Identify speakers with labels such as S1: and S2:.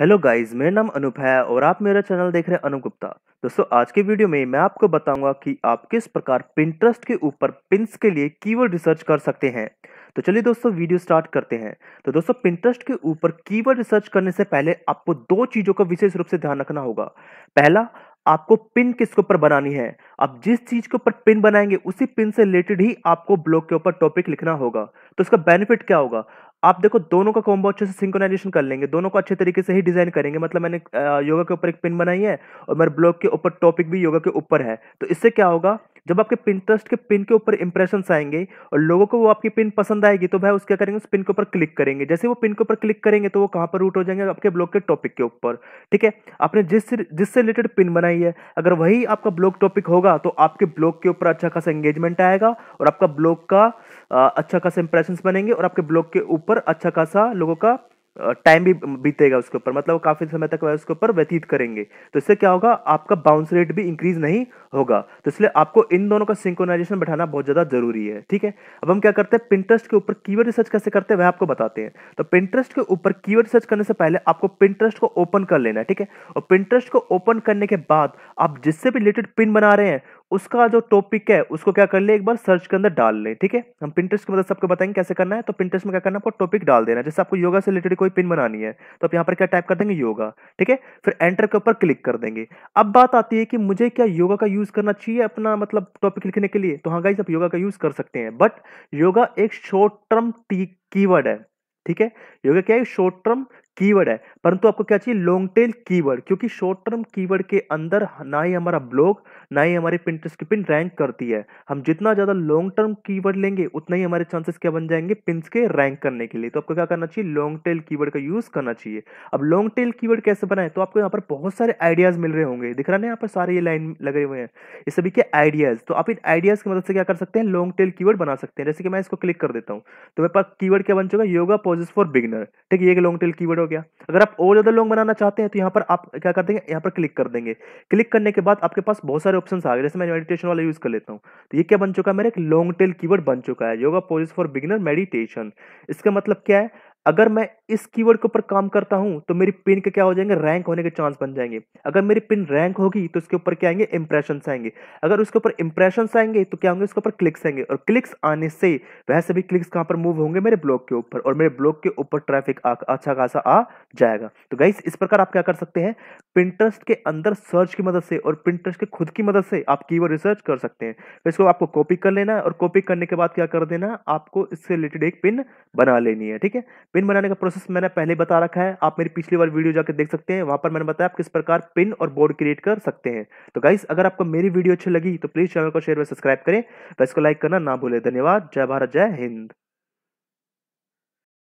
S1: hello guys मेरा नाम अनुप है और आप मेरा चैनल देख रहे हैं अनुप गुप्ता दोस्तों आज के वीडियो में मैं आपको बताऊंगा कि आप किस प्रकार पिंट्रस्ट के ऊपर पिंस के लिए कीवर्ड रिसर्च कर सकते हैं तो चलिए दोस्तों वीडियो स्टार्ट करते हैं तो दोस्तों पिंट्रस्ट के ऊपर कीवर्ड रिसर्च करने से पहले आपको दो चीज़ों का विशेष रूप से ध्यान रखना होगा पहला आपको पिन किसके ऊपर बनानी है आप जिस चीज के ऊपर पिन बनाएंगे उसी पिन से रिलेटेड ही आपको ब्लॉग के ऊपर टॉपिक लिखना होगा तो इसका बेनिफिट क्या होगा आप देखो दोनों का कॉम्बो अच्छे से सिंक्रोनाइजेशन कर लेंगे दोनों को अच्छे तरीके से ही डिजाइन करेंगे मतलब मैंने योगा के ऊपर एक पिन बनाई है और मेरे ब्लॉग के ऊपर टॉपिक भी योगा के ऊपर है तो इससे क्या होगा जब आपके पिंटरेस्ट के पिन के ऊपर इंप्रेशन आएंगे और लोगों को वो आपकी पिन पसंद आएगी तो भाई उस क्या करेंगे उस पिन के ऊपर क्लिक करेंगे जैसे वो पिन के ऊपर क्लिक करेंगे तो वो कहाँ पर रूट हो जाएंगे आपके ब्लॉग के टॉपिक के ऊपर ठीक है आपने जिस जिससे रिलेटेड पिन बनाई है अगर वही आपका ब्लॉग टॉपिक होगा तो आपके ब्लॉग के ऊपर अच्छा खासा एंगेजमेंट आएगा और आपका ब्लॉग का अच्छा खासा इंप्रेशन बनेंगे और आपके ब्लॉग के ऊपर अच्छा खासा लोगों का टाइम भी बीतेगा उसके ऊपर मतलब काफ़ी समय तक उसके ऊपर व्यतीत करेंगे तो इससे क्या होगा आपका बाउंस रेट भी इंक्रीज नहीं होगा तो इसलिए आपको इन दोनों का सिंक्रोनाइजेशन बैठाना बहुत ज़्यादा जरूरी है ठीक है अब हम क्या करते हैं पिंट्रस्ट के ऊपर कीवर्ड रिसर्च कैसे करते हैं वह आपको बताते हैं तो पिंटरेस्ट के ऊपर कीवर्ड रिसर्च करने से पहले आपको पिंटरेस्ट को ओपन कर लेना है ठीक है और पिंट्रस्ट को ओपन करने के बाद आप जिससे भी रिलेटेड पिन बना रहे हैं उसका जो टॉपिक है उसको क्या कर ले एक बार सर्च के अंदर डाल ले ठीक है हम प्रिंटर्स की मदद सबको बताएंगे कैसे करना है तो प्रिंटर्स में क्या करना है आपको टॉपिक डाल देना है जैसे आपको योगा से रिलेटेड कोई पिन बनानी है तो आप यहाँ पर क्या टाइप कर देंगे योगा ठीक है फिर एंटर के ऊपर क्लिक कर देंगे अब बात आती है कि मुझे क्या योगा का यूज करना चाहिए अपना मतलब टॉपिक लिखने के लिए तो हाँ गाइज आप योगा का यूज कर सकते हैं बट योगा एक शॉर्ट टर्म की है ठीक है योगा क्या है शॉर्ट टर्म कीवर्ड है परंतु आपको क्या चाहिए लॉन्ग टेल कीवर्ड क्योंकि शॉर्ट टर्म कीवर्ड के अंदर ना ही हमारा ब्लॉग ना ही हमारे पिन पिन रैंक करती है हम जितना ज़्यादा लॉन्ग टर्म कीवर्ड लेंगे उतना ही हमारे चांसेस क्या बन जाएंगे पिंस के रैंक करने के लिए तो आपको क्या करना चाहिए लॉन्ग टेल की का यूज़ करना चाहिए अब लॉन्ग टेल की कैसे बनाए तो आपको यहाँ पर बहुत सारे आइडियाज़ मिल रहे होंगे दिख रहा ना यहाँ पर सारे ये लाइन लगे हुए हैं ये सभी के आइडियाज़ तो आप इन आइडियाज़ की मदद से क्या कर सकते हैं लॉन्ग टेल कीवर्ड बना सकते हैं जैसे कि मैं इसको क्लिक कर देता हूँ तो मेरे पास की क्या बन चुका है योगा पॉजिस फॉर बिगनर ठीक है ये लॉन्ग टेल की हो गया अगर आप और ज़्यादा लॉन्ग बनाना चाहते हैं तो यहाँ पर आप क्या कर देंगे यहाँ पर क्लिक कर देंगे क्लिक करने के बाद आपके पास बहुत सारे ऑप्शन आ गए जैसे मैं मेडिटेशन वाला यूज़ कर लेता हूँ तो ये क्या बन चुका है मेरा एक लॉन्ग टेल कीवर्ड बन चुका है yoga poses for beginner meditation इसका मतलब क्या है अगर मैं इस कीवर्ड के ऊपर काम करता हूं तो मेरी पिन के क्या हो जाएंगे रैंक होने के चांस बन जाएंगे अगर मेरी पिन रैंक होगी तो उसके ऊपर क्या आएंगे इंप्रेशन आएंगे अगर उसके ऊपर इंप्रेशन आएंगे तो क्या होंगे उसके ऊपर क्लिक्स आएंगे और क्लिक्स आने से वह सभी क्लिक्स कहां पर मूव होंगे मेरे ब्लॉग के ऊपर और मेरे ब्लॉग के ऊपर ट्रैफिक अच्छा खासा आ जाएगा तो गाइस इस प्रकार आप क्या कर सकते हैं पिंटरेस्ट के अंदर सर्च की मदद से और पिंटरेस्ट के खुद की मदद से आप की रिसर्च कर सकते हैं तो इसको आपको कॉपी कर लेना है और कॉपी करने के बाद क्या कर देना आपको इससे रिलेटेड एक पिन बना लेनी है ठीक है पिन बनाने का प्रोसेस प्रोसेस मैंने पहले बता रखा है आप मेरी पिछली बार वीडियो जाकर देख सकते हैं वहां पर मैंने बताया आप किस प्रकार पिन और बोर्ड क्रिएट कर सकते हैं तो गाइस अगर आपको मेरी वीडियो अच्छी लगी तो प्लीज चैनल को शेयर व सब्सक्राइब करें व तो इसको लाइक करना ना भूलें धन्यवाद जय भारत जय हिंद